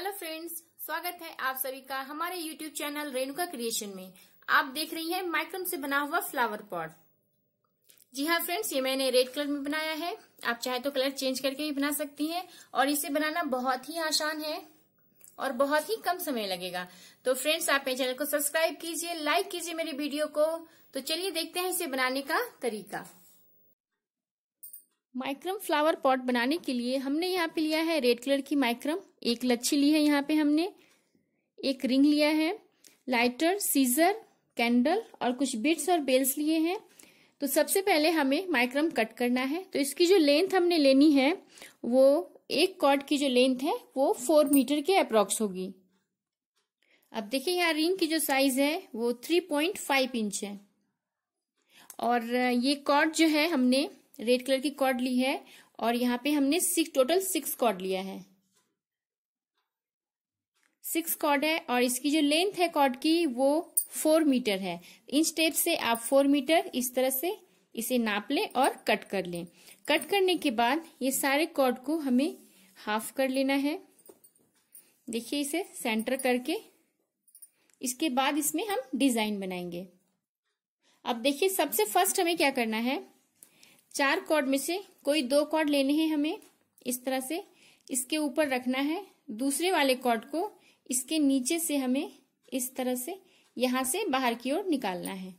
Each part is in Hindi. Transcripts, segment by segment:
हेलो फ्रेंड्स स्वागत है आप सभी का हमारे यूट्यूब चैनल रेणुका क्रिएशन में आप देख रही हैं माइक्रोम से बना हुआ फ्लावर पॉट जी हाँ फ्रेंड्स ये मैंने रेड कलर में बनाया है आप चाहे तो कलर चेंज करके भी बना सकती हैं और इसे बनाना बहुत ही आसान है और बहुत ही कम समय लगेगा तो फ्रेंड्स आप मेरे चैनल को सब्सक्राइब कीजिए लाइक कीजिए मेरी वीडियो को तो चलिए देखते हैं इसे बनाने का तरीका माइक्रम फ्लावर पॉट बनाने के लिए हमने यहाँ पे लिया है रेड कलर की माइक्रम एक लच्छी ली है यहाँ पे हमने एक रिंग लिया है लाइटर सीजर कैंडल और कुछ बिट्स और बेल्स लिए हैं तो सबसे पहले हमें माइक्रम कट करना है तो इसकी जो लेंथ हमने लेनी है वो एक कॉर्ड की जो लेंथ है वो फोर मीटर के अप्रॉक्स होगी अब देखिए यहाँ रिंग की जो साइज है वो थ्री पॉइंट फाइव इंच है और ये कॉर्ड जो है हमने रेड कलर की कॉर्ड ली है और यहाँ पे हमने सिक्स टोटल सिक्स कॉर्ड लिया है सिक्स कॉर्ड है और इसकी जो लेंथ है कॉर्ड की वो फोर मीटर है इन स्टेप से आप फोर मीटर इस तरह से इसे नाप लें और कट कर लें कट करने के बाद ये सारे कॉर्ड को हमें हाफ कर लेना है देखिए इसे सेंटर करके इसके बाद इसमें हम डिजाइन बनाएंगे अब देखिए सबसे फर्स्ट हमें क्या करना है चार कॉर्ड में से कोई दो कॉर्ड लेने हैं हमें इस तरह से इसके ऊपर रखना है दूसरे वाले कॉर्ड को इसके नीचे से हमें इस तरह से यहां से बाहर की ओर निकालना है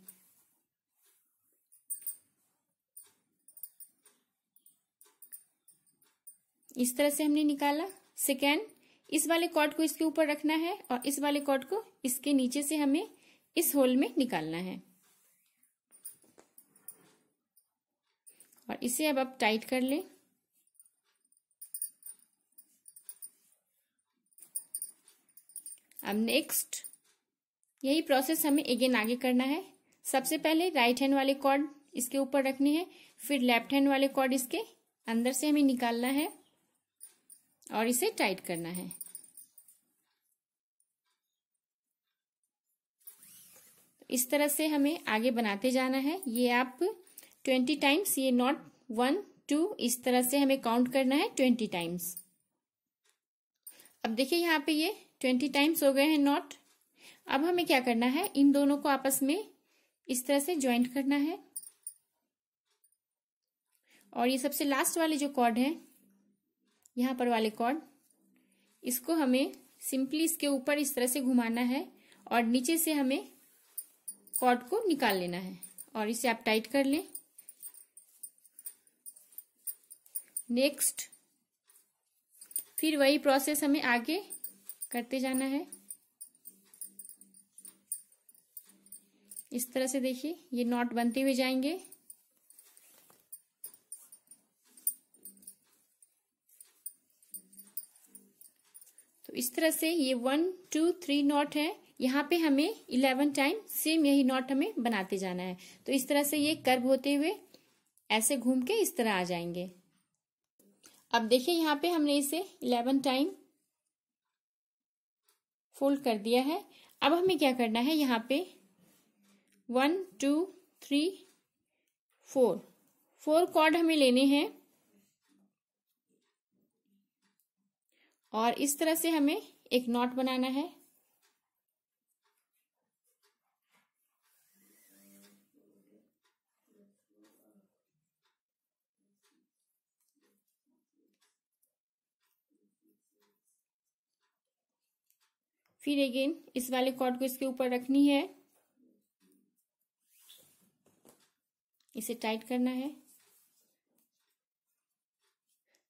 इस तरह से हमने निकाला सेकेंड इस वाले कॉर्ड को इसके ऊपर रखना है और इस वाले कॉर्ड को इसके नीचे से हमें इस होल में निकालना है और इसे अब आप टाइट कर लें अब नेक्स्ट यही प्रोसेस हमें अगेन आगे करना है सबसे पहले राइट हैंड वाले कॉर्ड इसके ऊपर रखने हैं फिर लेफ्ट हैंड वाले कॉर्ड इसके अंदर से हमें निकालना है और इसे टाइट करना है इस तरह से हमें आगे बनाते जाना है ये आप ट्वेंटी टाइम्स ये नॉट वन टू इस तरह से हमें काउंट करना है ट्वेंटी टाइम्स अब देखिए यहाँ पे ये ट्वेंटी टाइम्स हो गए हैं नॉट अब हमें क्या करना है इन दोनों को आपस में इस तरह से ज्वाइंट करना है और ये सबसे लास्ट वाले जो कॉर्ड है यहां पर वाले कॉर्ड इसको हमें सिंपली इसके ऊपर इस तरह से घुमाना है और नीचे से हमें कॉर्ड को निकाल लेना है और इसे आप टाइट कर लें नेक्स्ट फिर वही प्रोसेस हमें आगे करते जाना है इस तरह से देखिए ये नॉट बनते हुए जाएंगे तो इस तरह से ये वन टू थ्री नॉट है यहाँ पे हमें इलेवन टाइम सेम यही नॉट हमें बनाते जाना है तो इस तरह से ये कर्व होते हुए ऐसे घूम के इस तरह आ जाएंगे अब देखिए यहाँ पे हमने इसे इलेवन टाइम फोल्ड कर दिया है अब हमें क्या करना है यहाँ पे one two three four four cord हमें लेने हैं और इस तरह से हमें एक नॉट बनाना है फिर अगेन इस वाले कॉर्ड को इसके ऊपर रखनी है इसे टाइट करना है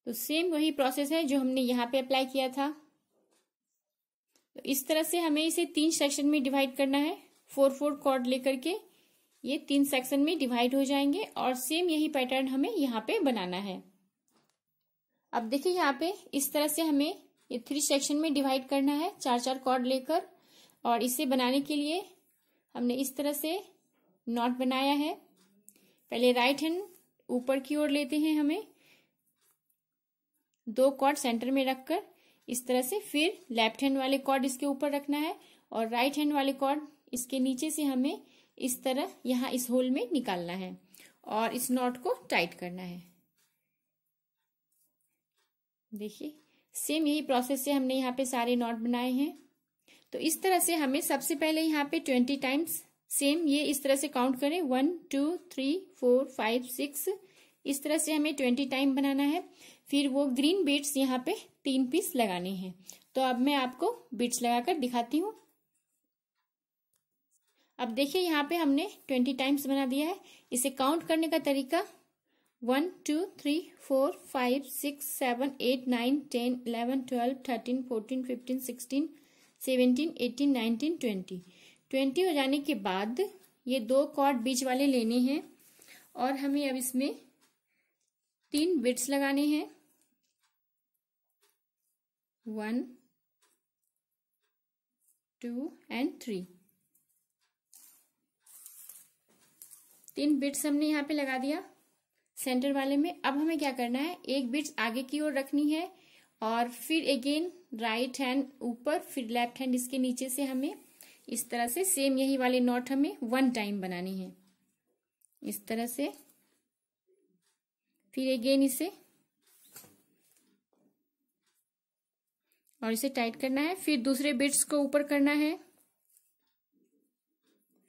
तो सेम वही प्रोसेस है जो हमने यहाँ पे अप्लाई किया था तो इस तरह से हमें इसे तीन सेक्शन में डिवाइड करना है फोर फोर कॉर्ड लेकर के ये तीन सेक्शन में डिवाइड हो जाएंगे और सेम यही पैटर्न हमें यहाँ पे बनाना है अब देखिए यहाँ पे इस तरह से हमें ये थ्री सेक्शन में डिवाइड करना है चार चार कॉर्ड लेकर और इसे बनाने के लिए हमने इस तरह से नॉट बनाया है पहले राइट हैंड ऊपर की ओर लेते हैं हमें दो कॉर्ड सेंटर में रखकर इस तरह से फिर लेफ्ट हैंड वाले कॉर्ड इसके ऊपर रखना है और राइट हैंड वाले कॉर्ड इसके नीचे से हमें इस तरह यहाँ इस होल में निकालना है और इस नॉट को टाइट करना है देखिए सेम यही प्रोसेस से हमने यहाँ पे सारे नॉट बनाए हैं तो इस तरह से हमें सबसे पहले यहाँ पे ट्वेंटी टाइम्स सेम ये इस तरह से काउंट करें one two three four five six इस तरह से हमें ट्वेंटी टाइम बनाना है फिर वो ग्रीन बीट्स यहाँ पे तीन पीस लगाने हैं तो अब मैं आपको बीट्स लगाकर दिखाती हूँ अब देखिए यहाँ पे हमने ट्वेंटी टाइम्स बना दिया है इसे काउंट करने का तरीका one two three four five six seven eight nine ten eleven twelve thirteen fourteen fifteen sixteen seventeen eighteen nineteen twenty twenty हो जाने के बाद ये दो कॉर्ड बीच वाले लेने हैं और हमें अब इसमें तीन बिट्स लगाने हैं वन टू एंड थ्री तीन बिट्स हमने यहाँ पे लगा दिया सेंटर वाले में अब हमें क्या करना है एक बिट्स आगे की ओर रखनी है और फिर अगेन राइट हैंड ऊपर फिर लेफ्ट हैंड इसके नीचे से हमें इस तरह से सेम यही वाले नॉट हमें वन टाइम बनानी है इस तरह से फिर अगेन इसे और इसे टाइट करना है फिर दूसरे बिट्स को ऊपर करना है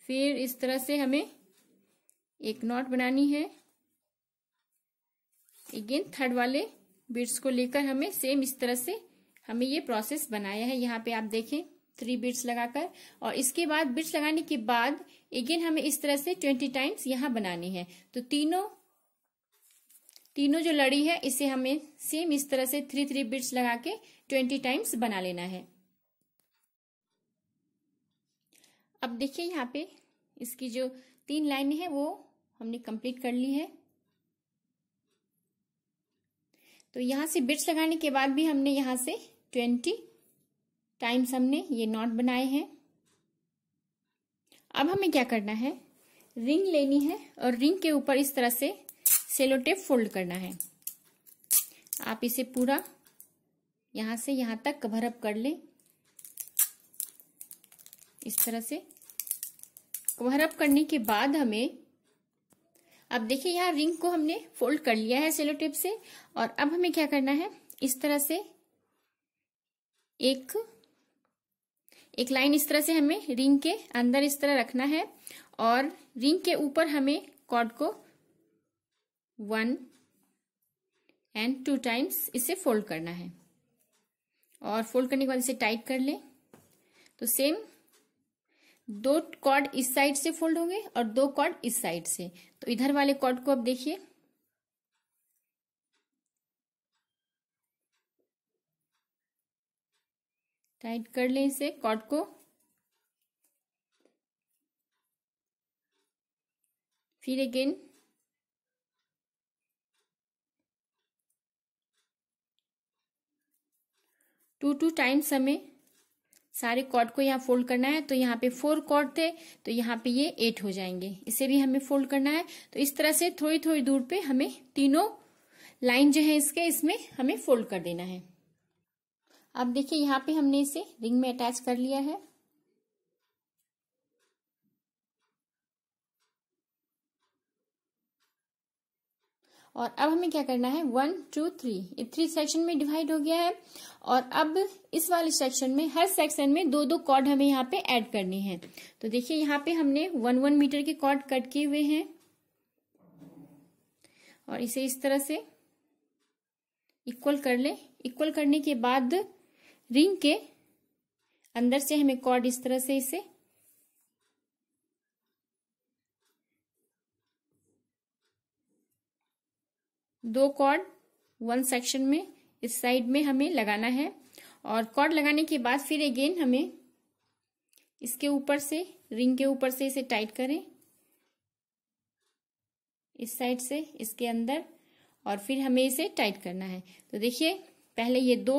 फिर इस तरह से हमें एक नॉट बनानी है अगेन थर्ड वाले बीट्स को लेकर हमें सेम इस तरह से हमें ये प्रोसेस बनाया है यहाँ पे आप देखें थ्री बीट्स लगाकर और इसके बाद बीट्स लगाने के बाद अगेन हमें इस तरह से ट्वेंटी टाइम्स यहाँ बनानी है तो तीनों तीनों जो लड़ी है इसे हमें सेम इस तरह से थ्री थ्री बीट्स लगा के ट्वेंटी टाइम्स बना लेना है अब देखिए यहाँ पे इसकी जो तीन लाइनें हैं वो हमने कंप्लीट कर ली है तो यहाँ से बिट्स लगाने के बाद भी हमने यहाँ से ट्वेंटी टाइम्स हमने ये नॉट बनाए हैं अब हमें क्या करना है रिंग लेनी है और रिंग के ऊपर इस तरह से सेलो टेप फोल्ड करना है आप इसे पूरा यहाँ से यहाँ तक कवर अप कर लें इस तरह से कवर अप करने के बाद हमें अब देखिए यहाँ रिंग को हमने फोल्ड कर लिया है सेलो टेप से और अब हमें क्या करना है इस तरह से एक एक लाइन इस तरह से हमें रिंग के अंदर इस तरह रखना है और रिंग के ऊपर हमें कॉर्ड को वन एंड टू टाइम्स इसे फोल्ड करना है और फोल्ड करने के बाद इसे टाइट कर लें तो सेम दो कॉर्ड इस साइड से फोल्ड होंगे और दो कॉर्ड इस साइड से तो इधर वाले कॉर्ड को अब देखिए टाइट कर लें इसे कॉर्ड को फिर अगेन टू टू टाइम्स हमें सारे कॉर्ड को यहाँ फोल्ड करना है तो यहाँ पे फोर कॉर्ड थे तो यहाँ पे ये एट हो जाएंगे इसे भी हमें फोल्ड करना है तो इस तरह से थोड़ी थोड़ी दूर पे हमें तीनों लाइन जो है इसके इसमें हमें फोल्ड कर देना है अब देखिए यहाँ पे हमने इसे रिंग में अटैच कर लिया है और अब हमें क्या करना है वन टू थ्री ये थ्री सेक्शन में डिवाइड हो गया है और अब इस वाले सेक्शन में हर सेक्शन में दो दो कॉर्ड हमें यहाँ पे ऐड करने हैं तो देखिए यहाँ पे हमने वन वन मीटर के कॉर्ड कट किए हुए हैं और इसे इस तरह से इक्वल कर ले इक्वल करने के बाद रिंग के अंदर से हमें कॉर्ड इस तरह से इसे दो कॉर्ड वन सेक्शन में इस साइड में हमें लगाना है और कॉर्ड लगाने के बाद फिर अगेन हमें इसके ऊपर से रिंग के ऊपर से इसे टाइट करें इस साइड से इसके अंदर और फिर हमें इसे टाइट करना है तो देखिए पहले ये दो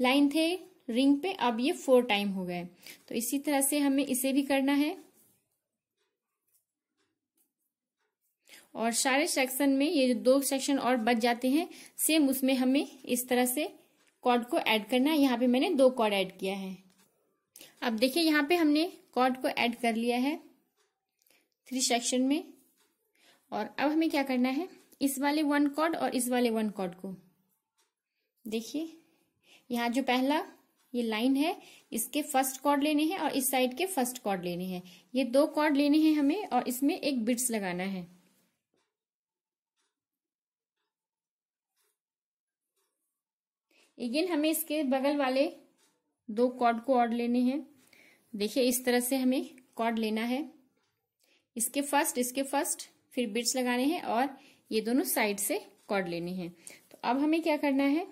लाइन थे रिंग पे अब ये फोर टाइम हो गए तो इसी तरह से हमें इसे भी करना है और सारे सेक्शन में ये जो दो सेक्शन और बच जाते हैं सेम उसमें हमें इस तरह से कॉर्ड को ऐड करना है यहाँ पे मैंने दो कॉर्ड ऐड किया है अब देखिए यहाँ पे हमने कॉर्ड को ऐड कर लिया है थ्री सेक्शन में और अब हमें क्या करना है इस वाले वन कॉर्ड और इस वाले वन कॉर्ड को देखिए यहाँ जो पहला ये लाइन है इसके फर्स्ट कॉर्ड लेने हैं और इस साइड के फर्स्ट कॉर्ड लेने हैं ये दो कॉर्ड लेने हैं हमें और इसमें एक बिट्स लगाना है अगेन हमें इसके बगल वाले दो कॉर्ड को और लेने हैं देखिए इस तरह से हमें कॉर्ड लेना है इसके फर्स्ट इसके फर्स्ट फिर बिट्स लगाने हैं और ये दोनों साइड से कॉर्ड लेने हैं तो अब हमें क्या करना है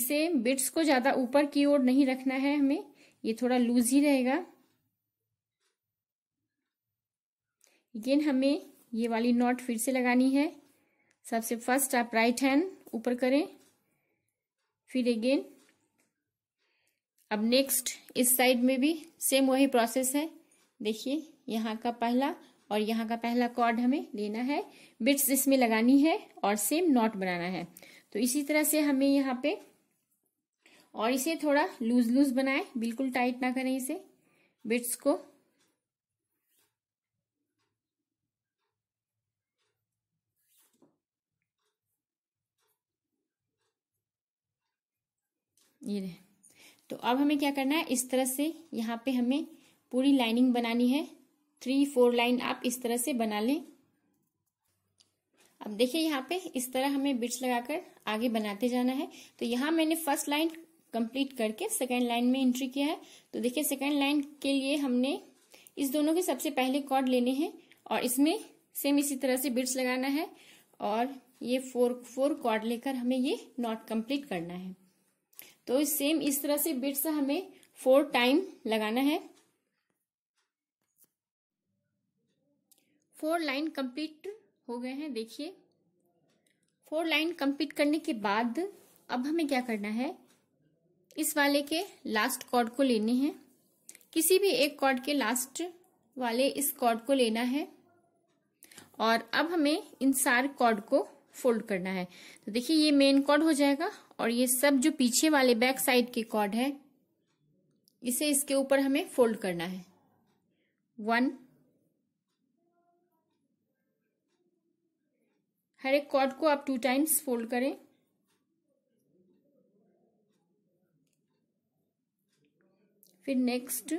इसे बिट्स को ज़्यादा ऊपर की ओर नहीं रखना है हमें ये थोड़ा लूज ही रहेगा अगेन हमें ये वाली नॉट फिर से लगानी है सबसे फर्स्ट आप राइट हैंड ऊपर करें फिर अगेन अब नेक्स्ट इस साइड में भी सेम वही प्रोसेस है देखिए यहाँ का पहला और यहाँ का पहला कॉर्ड हमें लेना है बिट्स इसमें लगानी है और सेम नॉट बनाना है तो इसी तरह से हमें यहाँ पे और इसे थोड़ा लूज लूज बनाए बिल्कुल टाइट ना करें इसे बिट्स को ये रहे तो अब हमें क्या करना है इस तरह से यहाँ पे हमें पूरी लाइनिंग बनानी है थ्री फोर लाइन आप इस तरह से बना लें अब देखिए यहाँ पे इस तरह हमें बिट्स लगाकर आगे बनाते जाना है तो यहाँ मैंने फर्स्ट लाइन कंप्लीट करके सेकेंड लाइन में एंट्री किया है तो देखिए सेकेंड लाइन के लिए हमने इस दोनों के सबसे पहले कॉर्ड लेने हैं और इसमें सेम इसी तरह से बिट्स लगाना है और ये फोर फोर कॉर्ड लेकर हमें ये नॉट कंप्लीट करना है तो सेम इस तरह से बिट्स हमें फोर टाइम लगाना है फोर लाइन कंप्लीट हो गए हैं देखिए फोर लाइन कंप्लीट करने के बाद अब हमें क्या करना है इस वाले के लास्ट कॉर्ड को लेने हैं किसी भी एक कॉर्ड के लास्ट वाले इस कॉर्ड को लेना है और अब हमें इन सारे कॉर्ड को फोल्ड करना है तो देखिए ये मेन कॉर्ड हो जाएगा और ये सब जो पीछे वाले बैक साइड के कॉर्ड है इसे इसके ऊपर हमें फोल्ड करना है वन हर एक कॉर्ड को आप टू टाइम्स फोल्ड करें फिर नेक्स्ट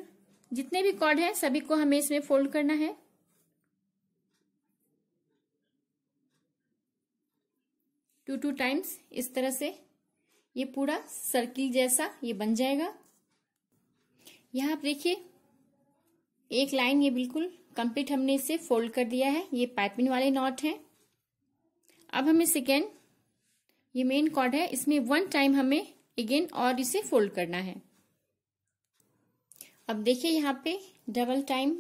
जितने भी कॉर्ड हैं सभी को हमें इसमें फोल्ड करना है टू टू टाइम्स इस तरह से ये पूरा सर्किल जैसा ये बन जाएगा यहाँ आप देखिए एक लाइन ये बिल्कुल कंप्लीट हमने इसे फोल्ड कर दिया है ये पाइपिंग वाले नॉट हैं अब हमें सेकेंड ये मेन कॉर्ड है इसमें वन टाइम हमें अगेन और इसे फोल्ड करना है अब देखिए यहाँ पे डबल टाइम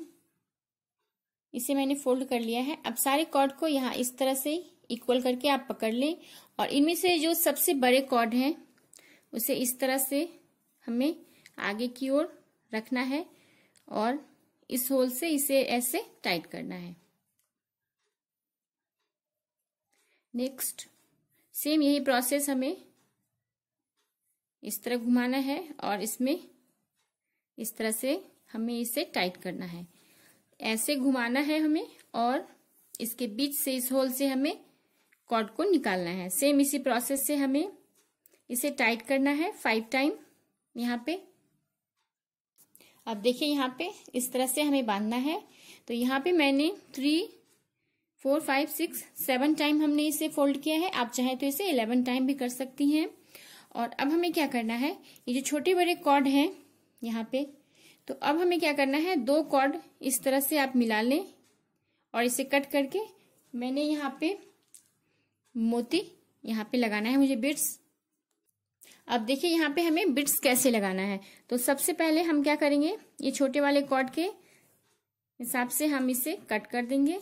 इसे मैंने फोल्ड कर लिया है अब सारे कॉर्ड को यहाँ इस तरह से इक्वल करके आप पकड़ लें और इनमें से जो सबसे बड़े कॉर्ड हैं उसे इस तरह से हमें आगे की ओर रखना है और इस होल से इसे ऐसे टाइट करना है नेक्स्ट सेम यही प्रोसेस हमें इस तरह घुमाना है और इसमें इस तरह से हमें इसे टाइट करना है ऐसे घुमाना है हमें और इसके बीच से इस होल से हमें कॉर्ड को निकालना है सेम इसी प्रोसेस से हमें इसे टाइट करना है फाइव टाइम यहाँ पे अब देखिए यहाँ पे इस तरह से हमें बांधना है तो यहाँ पे मैंने three four five six seven time हमने इसे फोल्ड किया है आप चाहें तो इसे इलेवन टाइम भी कर सकती हैं और अब हमें क्या करना है ये जो छोटे बड़े कॉर्ड हैं यहाँ पे तो अब हमें क्या करना है दो कॉर्ड इस तरह से आप मिला लें और इसे कट करके मैंने यहाँ पे मोती यहाँ पे लगाना है मुझे बिट्स अब देखिए यहाँ पे हमें बिट्स कैसे लगाना है तो सबसे पहले हम क्या करेंगे ये छोटे वाले कॉर्ड के हिसाब से हम इसे कट कर देंगे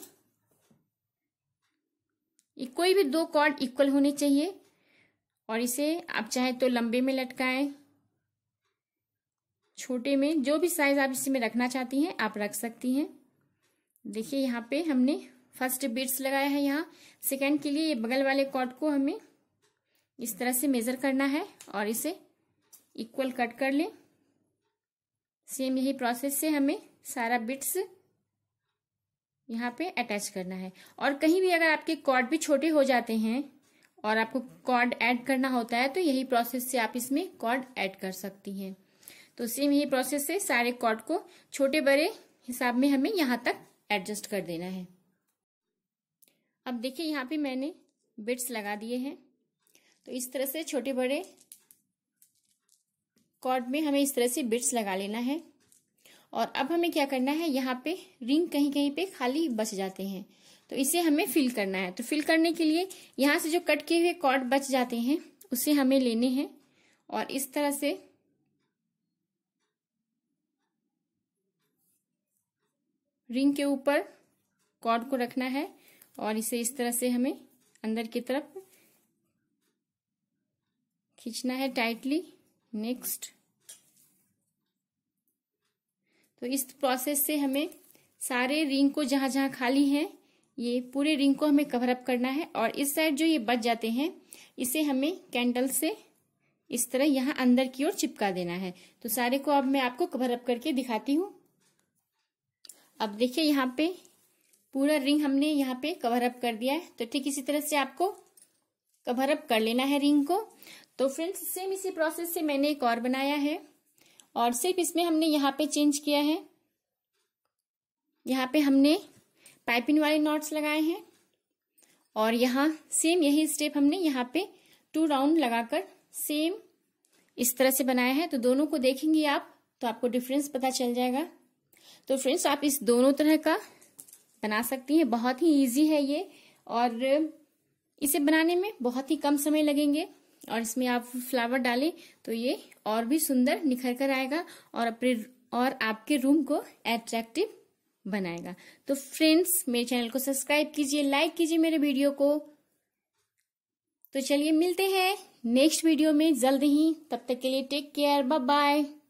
कोई भी दो कॉर्ड इक्वल होने चाहिए और इसे आप चाहे तो लंबे में लटकाएं छोटे में जो भी साइज आप इसमें रखना चाहती हैं आप रख सकती हैं देखिए यहाँ पे हमने फर्स्ट बिट्स लगाया है यहाँ सेकेंड के लिए ये बगल वाले कॉर्ड को हमें इस तरह से मेज़र करना है और इसे इक्वल कट कर लें सेम यही प्रोसेस से हमें सारा बिट्स यहाँ पे अटैच करना है और कहीं भी अगर आपके कॉर्ड भी छोटे हो जाते हैं और आपको कॉर्ड ऐड करना होता है तो यही प्रोसेस से आप इसमें कॉर्ड ऐड कर सकती हैं तो सेम यही प्रोसेस से सारे कॉर्ड को छोटे बड़े हिसाब में हमें यहाँ तक एडजस्ट कर देना है अब देखिए यहाँ पे मैंने बिट्स लगा दिए हैं तो इस तरह से छोटे बड़े कॉर्ड में हमें इस तरह से बिट्स लगा लेना है और अब हमें क्या करना है यहाँ पे रिंग कहीं कहीं पे खाली बच जाते हैं तो इसे हमें फिल करना है तो फिल करने के लिए यहाँ से जो कट किए हुए कॉर्ड बच जाते हैं उसे हमें लेने हैं और इस तरह से रिंग के ऊपर कॉर्ड को रखना है और इसे इस तरह से हमें अंदर की तरफ खींचना है टाइटली नेक्स्ट तो इस प्रोसेस से हमें सारे रिंग को जहां जहां खाली है ये पूरे रिंग को हमें कवरअप करना है और इस साइड जो ये बच जाते हैं इसे हमें कैंडल से इस तरह यहाँ अंदर की ओर चिपका देना है तो सारे को अब मैं आपको कवर अप करके दिखाती हूँ अब देखिए यहाँ पे पूरा रिंग हमने यहाँ पे कवर अप कर दिया है तो ठीक इसी तरह से आपको कवर अप कर लेना है रिंग को तो फ्रेंड्स सेम इसी प्रोसेस से मैंने एक और बनाया है और सिर्फ इसमें हमने यहाँ पे चेंज किया है यहाँ पे हमने पाइपिंग वाले नॉट्स लगाए हैं और यहाँ सेम यही स्टेप हमने यहाँ पे टू राउंड लगाकर सेम इस तरह से बनाया है तो दोनों को देखेंगे आप तो आपको डिफरेंस पता चल जाएगा तो फ्रेंड्स आप इस दोनों तरह का बना सकती हैं बहुत ही इजी है ये और इसे बनाने में बहुत ही कम समय लगेंगे और इसमें आप फ्लावर डालें तो ये और भी सुंदर निखर कर आएगा और अपने और आपके रूम को एट्रैक्टिव बनाएगा तो फ्रेंड्स मेरे चैनल को सब्सक्राइब कीजिए लाइक कीजिए मेरे वीडियो को तो चलिए मिलते हैं नेक्स्ट वीडियो में जल्द ही तब तक के लिए टेक केयर बाय बाय